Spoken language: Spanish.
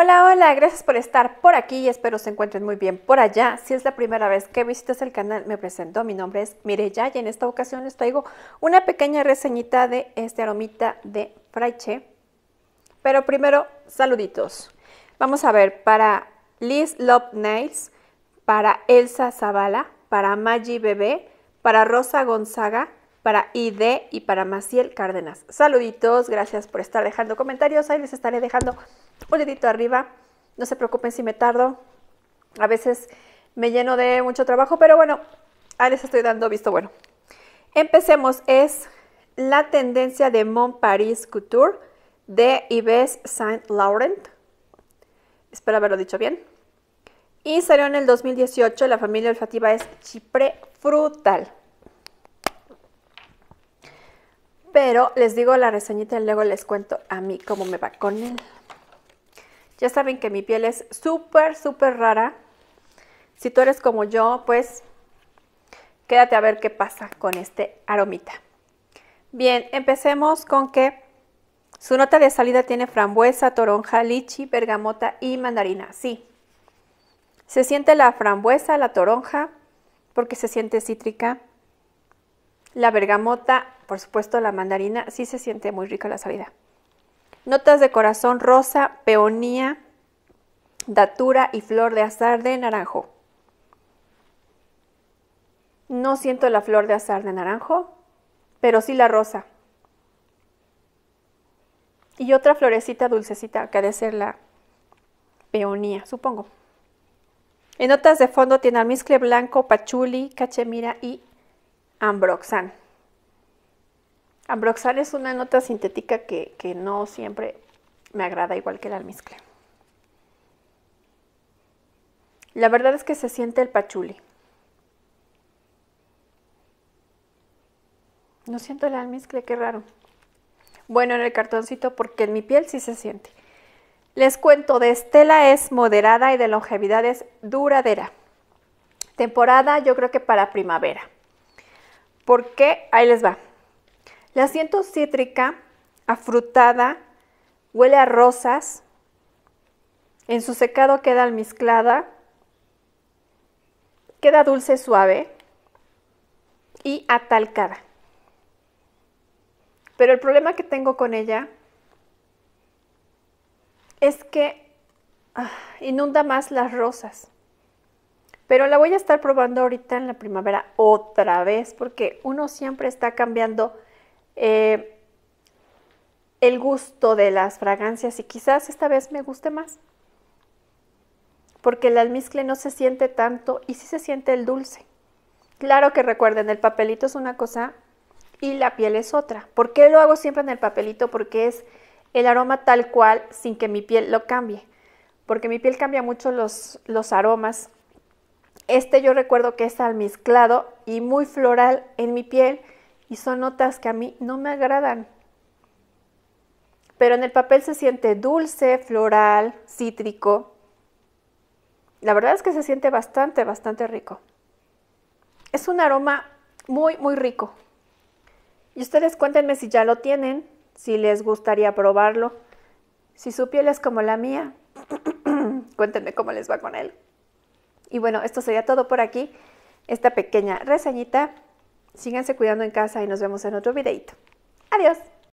Hola, hola, gracias por estar por aquí y espero se encuentren muy bien por allá. Si es la primera vez que visitas el canal, me presento. Mi nombre es Mireya y en esta ocasión les traigo una pequeña reseñita de este aromita de Fraiche. Pero primero, saluditos. Vamos a ver para Liz Love Nails, para Elsa Zavala, para Maggie Bebé, para Rosa Gonzaga, para ID y para Maciel Cárdenas. Saluditos, gracias por estar dejando comentarios. Ahí les estaré dejando un dedito arriba. No se preocupen si me tardo. A veces me lleno de mucho trabajo, pero bueno, ahí les estoy dando visto bueno. Empecemos. Es la tendencia de Mont Paris Couture de Yves Saint Laurent. Espero haberlo dicho bien. Y salió en el 2018. La familia olfativa es Chipre Frutal. Pero les digo la reseñita y luego les cuento a mí cómo me va con él. Ya saben que mi piel es súper, súper rara. Si tú eres como yo, pues quédate a ver qué pasa con este aromita. Bien, empecemos con que su nota de salida tiene frambuesa, toronja, lichi, bergamota y mandarina. Sí, se siente la frambuesa, la toronja, porque se siente cítrica la bergamota, por supuesto la mandarina, sí se siente muy rica la salida. Notas de corazón rosa, peonía, datura y flor de azar de naranjo. No siento la flor de azar de naranjo, pero sí la rosa. Y otra florecita dulcecita, que ha de ser la peonía, supongo. En notas de fondo tiene almizcle blanco, pachuli, cachemira y ambroxan. Ambroxan es una nota sintética que, no siempre me agrada igual que el almizcle. La verdad es que se siente el pachuli. No siento el almizcle, qué raro. Bueno, en el cartoncito porque en mi piel sí se siente. Les cuento, de estela es moderada y de longevidad es duradera. Temporada yo creo que para primavera. Porque, Ahí les va. La siento cítrica, afrutada, huele a rosas, en su secado queda almizclada, queda dulce suave y atalcada. Pero el problema que tengo con ella es que ah, inunda más las rosas. Pero la voy a estar probando ahorita en la primavera otra vez porque uno siempre está cambiando eh, el gusto de las fragancias y quizás esta vez me guste más. Porque el almizcle no se siente tanto y sí se siente el dulce. Claro que recuerden, el papelito es una cosa y la piel es otra. ¿Por qué lo hago siempre en el papelito? Porque es el aroma tal cual sin que mi piel lo cambie. Porque mi piel cambia mucho los, los aromas este yo recuerdo que es almizclado y muy floral en mi piel y son notas que a mí no me agradan. Pero en el papel se siente dulce, floral, cítrico. La verdad es que se siente bastante, bastante rico. Es un aroma muy, muy rico. Y ustedes cuéntenme si ya lo tienen, si les gustaría probarlo, si su piel es como la mía. cuéntenme cómo les va con él. Y bueno, esto sería todo por aquí, esta pequeña reseñita. Síganse cuidando en casa y nos vemos en otro videito. Adiós.